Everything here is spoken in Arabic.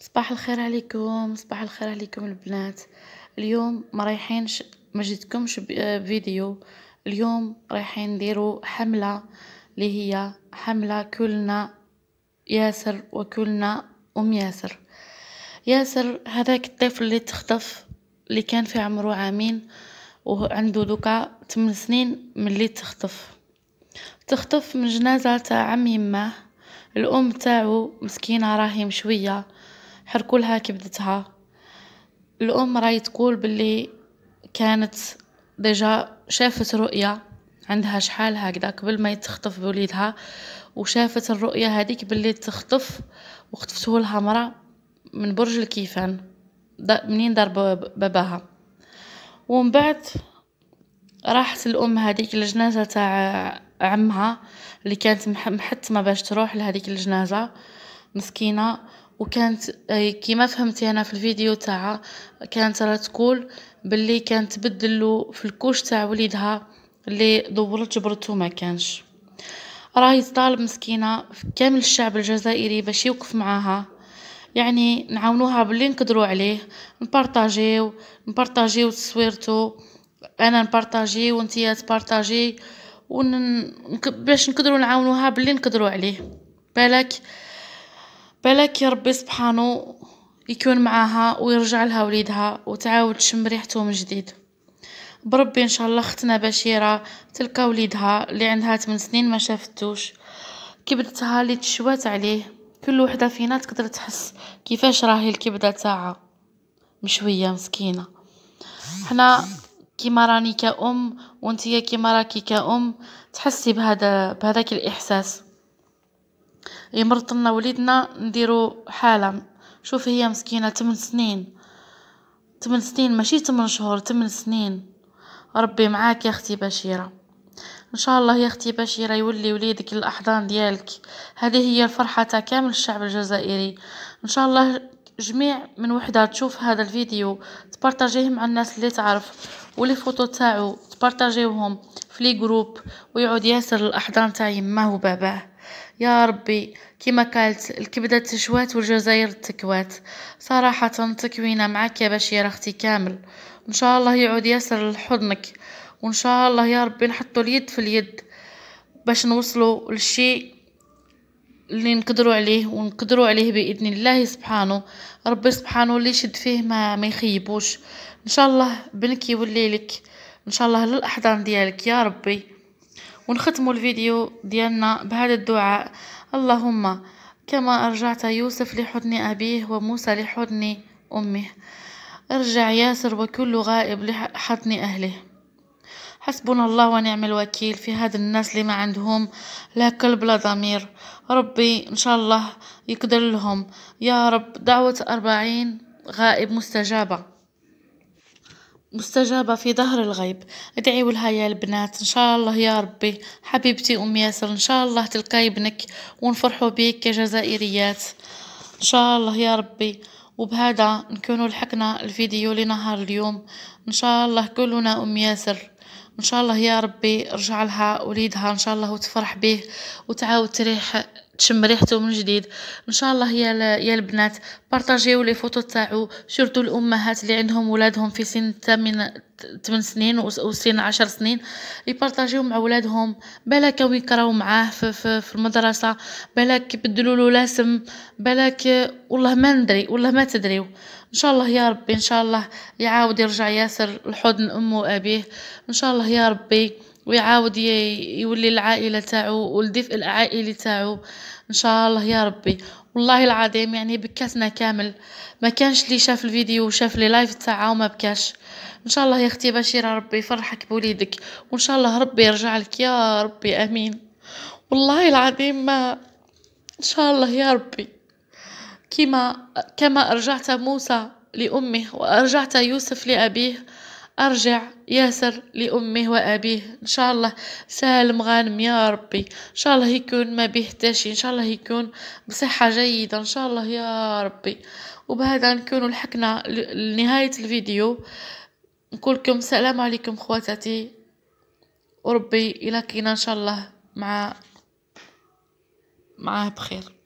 صباح الخير عليكم صباح الخير عليكم البنات اليوم ما رايحينش ما جيتكمش بفيديو آه، اليوم رايحين نديرو حمله اللي هي حمله كلنا ياسر وكلنا ام ياسر ياسر هذاك الطفل اللي تخطف اللي كان في عمره عامين وعنده دوكا 8 سنين من اللي تخطف تخطف من جنازه تاع عم يماه الام تاعو مسكينه راهي مشويه حركوا لها كبدتها الام راهي تقول باللي كانت ديجا شافت رؤيا عندها شحال هكذا قبل ما يتخطف بوليدها وشافت الرؤيا هذيك باللي تخطف وخطفته لها مرة من برج الكيفان دا منين دار باباها ومن بعد راحت الام هذيك الجنازه تاع عمها اللي كانت محتمه باش تروح لهذيك الجنازه مسكينه وكانت كيما فهمتي انا في الفيديو تاعها كانت راه تقول باللي كانت تبدل في الكوش تاع وليدها اللي دورت جبرته ما كانش راهي تطالب مسكينه في كامل الشعب الجزائري باش يوقف معاها يعني نعاونوها باللي نقدروا عليه نبارطاجيو نبارطاجيو تصويرته انا نبارطاجي وانتيا تبارطاجي ون... باش نقدروا نعاونوها باللي نقدروا عليه بالك بلاك يا ربي سبحانه يكون معاها ويرجع لها وليدها وتعاود تشم ريحته من جديد بربي ان شاء الله اختنا بشيره تلقى وليدها اللي عندها 8 سنين ما شافتوش كبدتها اللي تشوات عليه كل وحده فينا تقدر تحس كيفاش راهي الكبده تاعها مشويه مسكينه حنا كيما راني كأم وانتي كيما راكي كأم تحسي بهذا بهذاك الإحساس يمرض لنا وليدنا نديرو حالة شوف هي مسكينة تمن سنين تمن سنين ماشي تمن شهور تمن سنين ربي معاك يا اختي بشيره ان شاء الله يا اختي بشيره يولي وليدك الاحضان ديالك هذه هي الفرحه تاع كامل الشعب الجزائري ان شاء الله جميع من وحده تشوف هذا الفيديو تبارطاجيه مع الناس اللي تعرف ولي فوتو تاعو تبارطاجيوهم في لي جروب ويعود ياسر الاحضان تاع يماه وباباه يا ربي كما قالت الكبدة تشوات والجزائر تكوات صراحة تكوينا معك يا بشير اختي كامل ان شاء الله يعود ياسر لحضنك وان شاء الله يا ربي نحطوا اليد في اليد باش نوصلوا للشيء اللي نقدروا عليه ونقدروا عليه باذن الله سبحانه ربي سبحانه اللي يشد فيه ما ما يخيبوش ان شاء الله بنك يولي لك ان شاء الله للاحضان ديالك يا ربي ونختم الفيديو ديالنا بهذا الدعاء اللهم كما أرجعت يوسف لحضن أبيه وموسى لحضن أمه ارجع ياسر وكل غائب لحضن أهله حسبنا الله ونعم الوكيل في هذا الناس اللي ما عندهم لا قلب لا ضمير ربي إن شاء الله يقدر لهم يا رب دعوة أربعين غائب مستجابة مستجابة في ظهر الغيب ادعيوا لها يا البنات ان شاء الله يا ربي حبيبتي ام ياسر ان شاء الله تلقاي ابنك ونفرحوا بيك كجزائريات ان شاء الله يا ربي وبهذا نكونوا لحقنا الفيديو لنهار اليوم ان شاء الله كلنا ام ياسر ان شاء الله يا ربي رجع لها وليدها ان شاء الله وتفرح به وتعاود تريح تشم ريحته من جديد ان شاء الله يا يا البنات بارطاجيو لي فوتو تاعو سورتو الامهات اللي عندهم ولادهم في سن 8 8 سنين وسن 10 سنين يبارطاجيو مع ولادهم بالك يقراو معاه في, في, في المدرسه بالك يبدلوا له لاسم بالك والله ما ندري والله ما تدريو ان شاء الله يا ربي ان شاء الله يعاود يرجع ياسر لحضن امه وابيه ان شاء الله يا ربي ويعاود يولي العائله تاعو والدفء العائلي تاعو ان شاء الله يا ربي والله العظيم يعني بكاتنا كامل ما كانش لي شاف الفيديو وشاف لي لايف تاعها وما بكاش ان شاء الله يا اختي بشيرة ربي يفرحك بوليدك وان شاء الله ربي يرجع لك يا ربي امين والله العظيم ما ان شاء الله يا ربي كما كما ارجعت موسى لامه وارجعت يوسف لابيه أرجع ياسر لأمه وأبيه إن شاء الله سالم غانم يا ربي إن شاء الله يكون ما به تشي إن شاء الله يكون بصحة جيدة إن شاء الله يا ربي وبهذا نكون لحقنا لنهاية الفيديو نقولكم سلام عليكم خواتاتي وربي إلى كينا إن شاء الله مع معاه بخير